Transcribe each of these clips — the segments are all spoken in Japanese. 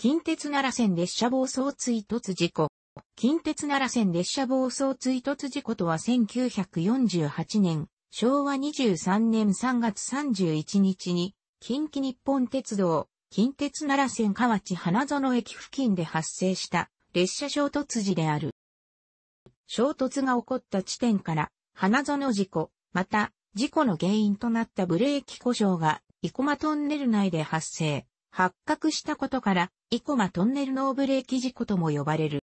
近鉄奈良線列車暴走追突事故。近鉄奈良線列車暴走追突事故とは1948年、昭和23年3月31日に、近畿日本鉄道、近鉄奈良線河内花園駅付近で発生した列車衝突時である。衝突が起こった地点から花園事故、また事故の原因となったブレーキ故障が生駒トンネル内で発生、発覚したことから生駒トンネルノーブレーキ事故とも呼ばれる。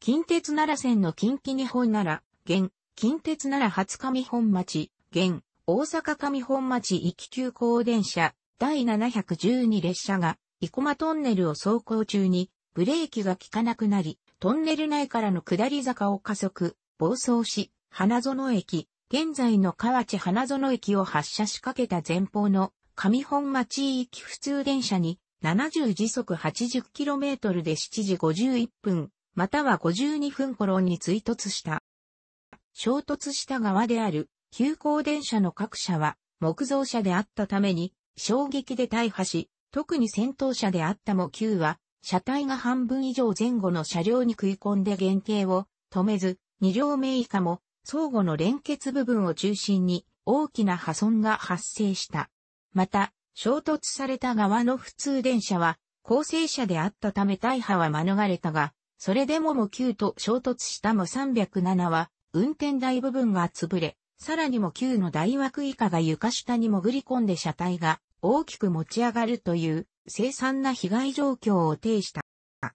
近鉄奈良線の近畿日本奈良、現、近鉄奈良初上本町、現、大阪上本町行き急行電車、第712列車が、生駒トンネルを走行中に、ブレーキが効かなくなり、トンネル内からの下り坂を加速、暴走し、花園駅、現在の河内花園駅を発車しかけた前方の上本町行き普通電車に70時速 80km で7時51分、または52分頃に追突した。衝突した側である、急行電車の各社は、木造車であったために、衝撃で大破し、特に先頭車であったも9は、車体が半分以上前後の車両に食い込んで原型を止めず、2両目以下も相互の連結部分を中心に大きな破損が発生した。また、衝突された側の普通電車は、構成車であったため大破は免れたが、それでもも9と衝突したも307は、運転台部分が潰れ、さらにも9の大枠以下が床下に潜り込んで車体が大きく持ち上がるという凄惨な被害状況を呈した。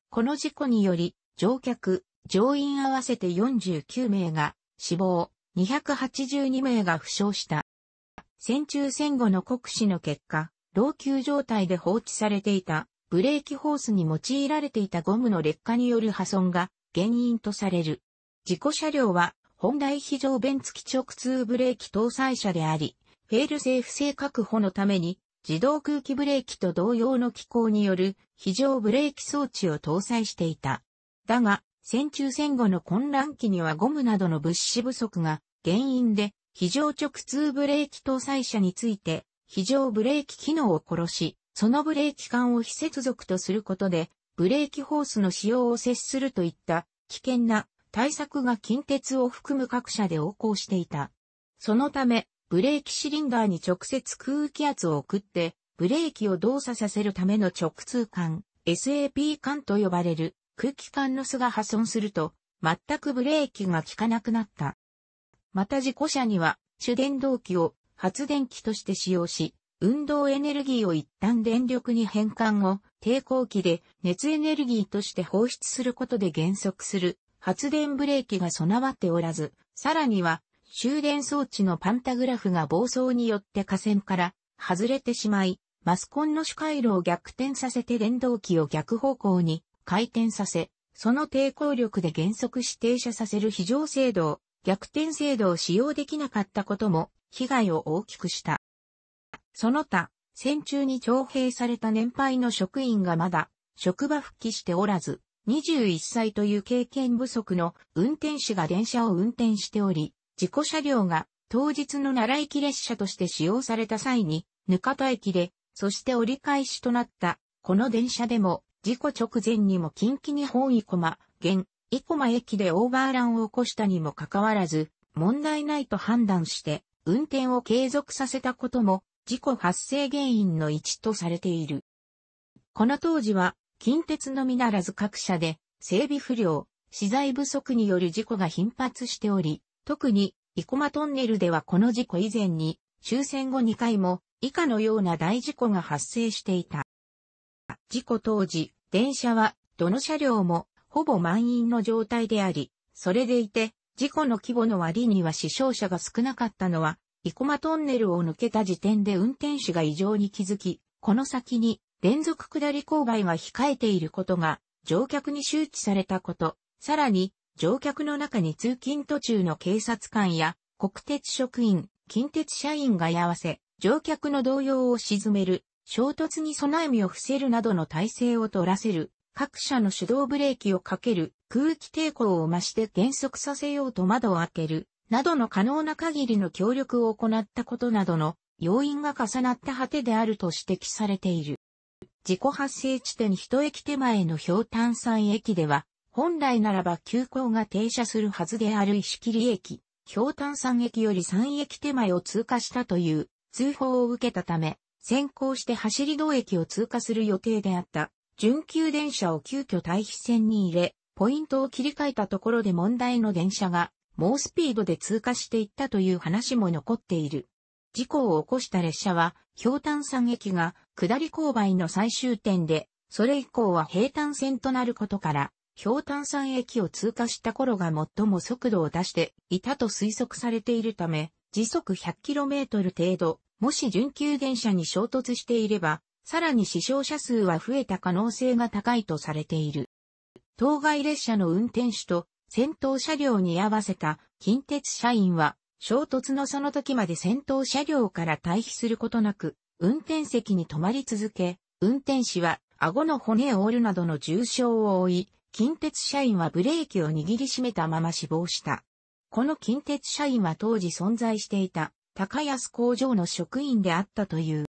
この事故により、乗客、乗員合わせて49名が死亡、282名が負傷した。戦中戦後の国士の結果、老朽状態で放置されていたブレーキホースに用いられていたゴムの劣化による破損が原因とされる。事故車両は本来非常弁付き直通ブレーキ搭載車であり、フェールセーフ性確保のために自動空気ブレーキと同様の機構による非常ブレーキ装置を搭載していた。だが、戦中戦後の混乱期にはゴムなどの物資不足が原因で非常直通ブレーキ搭載車について、非常ブレーキ機能を殺し、そのブレーキ管を非接続とすることで、ブレーキホースの使用を接するといった危険な対策が近鉄を含む各社で横行していた。そのため、ブレーキシリンダーに直接空気圧を送って、ブレーキを動作させるための直通管、SAP 管と呼ばれる空気管の巣が破損すると、全くブレーキが効かなくなった。また事故車には主電動機を発電機として使用し、運動エネルギーを一旦電力に変換を、抵抗器で熱エネルギーとして放出することで減速する発電ブレーキが備わっておらず、さらには終電装置のパンタグラフが暴走によって架線から外れてしまい、マスコンの主回路を逆転させて電動機を逆方向に回転させ、その抵抗力で減速し停車させる非常制動逆転制度を使用できなかったことも被害を大きくした。その他、戦中に徴兵された年配の職員がまだ職場復帰しておらず、21歳という経験不足の運転士が電車を運転しており、事故車両が当日の奈良駅列車として使用された際に、ぬか田駅で、そして折り返しとなった、この電車でも、事故直前にも近畿日本生駒、現、生駒駅でオーバーランを起こしたにもかかわらず、問題ないと判断して、運転を継続させたことも、事故発生原因の一とされている。この当時は、近鉄のみならず各社で、整備不良、資材不足による事故が頻発しており、特に、生駒トンネルではこの事故以前に、終戦後2回も、以下のような大事故が発生していた。事故当時、電車は、どの車両も、ほぼ満員の状態であり、それでいて、事故の規模の割には死傷者が少なかったのは、生駒トンネルを抜けた時点で運転手が異常に気づき、この先に連続下り勾配が控えていることが、乗客に周知されたこと、さらに、乗客の中に通勤途中の警察官や国鉄職員、近鉄社員が居合わせ、乗客の動揺を鎮める、衝突に備え身を伏せるなどの体制を取らせる各社の手動ブレーキをかける、空気抵抗を増して減速させようと窓を開ける、などの可能な限りの協力を行ったことなどの要因が重なった果てであると指摘されている。事故発生地点一駅手前の氷炭酸駅では、本来ならば急行が停車するはずである石切駅、氷炭酸駅より三駅手前を通過したという通報を受けたため、先行して走り道駅を通過する予定であった。準急電車を急遽退避線に入れ、ポイントを切り替えたところで問題の電車が猛スピードで通過していったという話も残っている。事故を起こした列車は、氷炭山駅が下り勾配の最終点で、それ以降は平坦線となることから、氷炭山駅を通過した頃が最も速度を出していたと推測されているため、時速 100km 程度、もし準急電車に衝突していれば、さらに死傷者数は増えた可能性が高いとされている。当該列車の運転手と先頭車両に合わせた近鉄社員は衝突のその時まで先頭車両から退避することなく運転席に止まり続け、運転士は顎の骨を折るなどの重傷を負い、近鉄社員はブレーキを握りしめたまま死亡した。この近鉄社員は当時存在していた高安工場の職員であったという。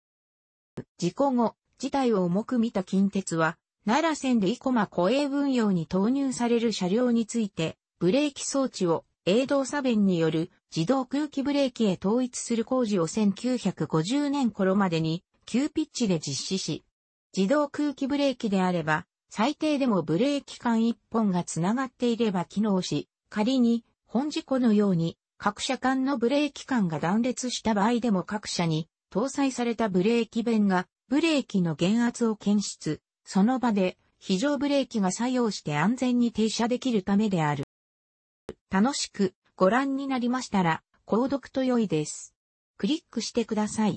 事故後、事態を重く見た近鉄は、奈良線で生駒古営分用に投入される車両について、ブレーキ装置を営動左弁による自動空気ブレーキへ統一する工事を1950年頃までに急ピッチで実施し、自動空気ブレーキであれば、最低でもブレーキ管1本がつながっていれば機能し、仮に本事故のように各車間のブレーキ管が断裂した場合でも各車に搭載されたブレーキ弁がブレーキの減圧を検出、その場で非常ブレーキが作用して安全に停車できるためである。楽しくご覧になりましたら、購読と良いです。クリックしてください。